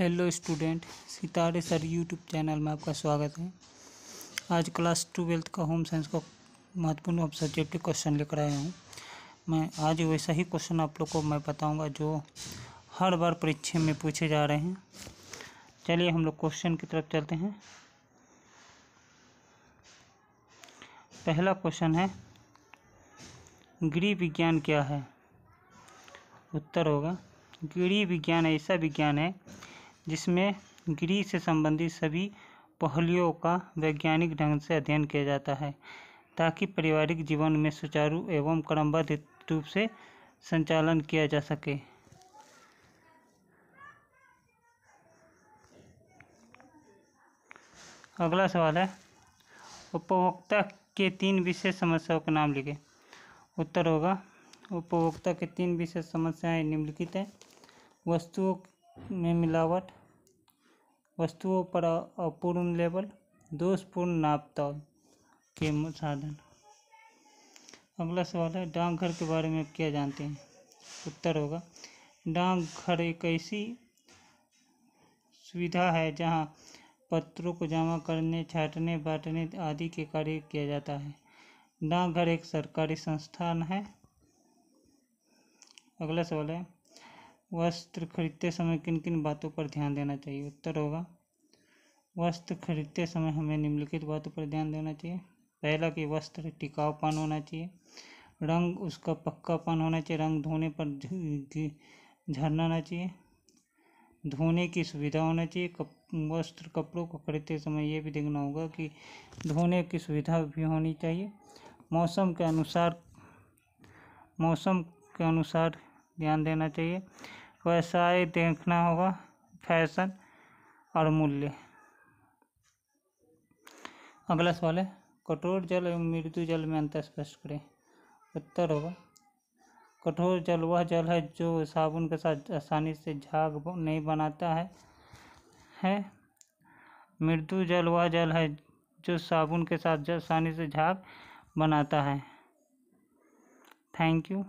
hello student सितारे sir YouTube channel में आपका स्वागत है आज क्लास ट्वेल्थ का होम साइंस का महत्वपूर्ण सब्जेक्ट क्वेश्चन लेकर आया हूँ मैं आज वैसा ही क्वेश्चन आप लोग को मैं बताऊँगा जो हर बार परीक्षा में पूछे जा रहे हैं चलिए हम लोग क्वेश्चन की तरफ चलते हैं पहला क्वेश्चन है गृह विज्ञान क्या है उत्तर होगा गृह विज्ञान ऐसा विज्ञान है जिसमें गृह से संबंधित सभी पहलुओं का वैज्ञानिक ढंग से अध्ययन किया जाता है ताकि पारिवारिक जीवन में सुचारू एवं क्रमबद्ध रूप से संचालन किया जा सके अगला सवाल है उपभोक्ता के तीन विशेष समस्याओं के नाम लिखें उत्तर होगा उपभोक्ता के तीन विशेष समस्याएं निम्नलिखित हैं वस्तुओं में मिलावट वस्तुओं पर अपूर्ण लेबल दोषपूर्ण नापतौल के साधन अगला सवाल है डाकघर के बारे में क्या जानते हैं उत्तर होगा डाकघर एक ऐसी सुविधा है जहां पत्रों को जमा करने छाटने बांटने आदि के कार्य किया जाता है डाकघर एक सरकारी संस्थान है अगला सवाल है वस्त्र खरीदते समय किन किन बातों पर ध्यान देना चाहिए उत्तर होगा वस्त्र खरीदते समय हमें निम्नलिखित बातों पर ध्यान देना चाहिए पहला कि वस्त्र टिकाऊपन होना चाहिए रंग उसका पक्कापन होना चाहिए रंग धोने पर झरना ना चाहिए धोने की सुविधा होना चाहिए कप वस्त्र कपड़ों को खरीदते समय ये भी देखना होगा कि धोने की सुविधा भी होनी चाहिए मौसम के अनुसार मौसम के अनुसार ध्यान देना चाहिए वैसा ही देखना होगा फैशन और मूल्य अगला सवाल है कठोर जल एवं मृदु जल में अंतर स्पष्ट करें उत्तर होगा कठोर जल वह जल है जो साबुन के साथ आसानी से झाग नहीं बनाता है है मृदु जल वह जल है जो साबुन के साथ आसानी से झाग बनाता है थैंक यू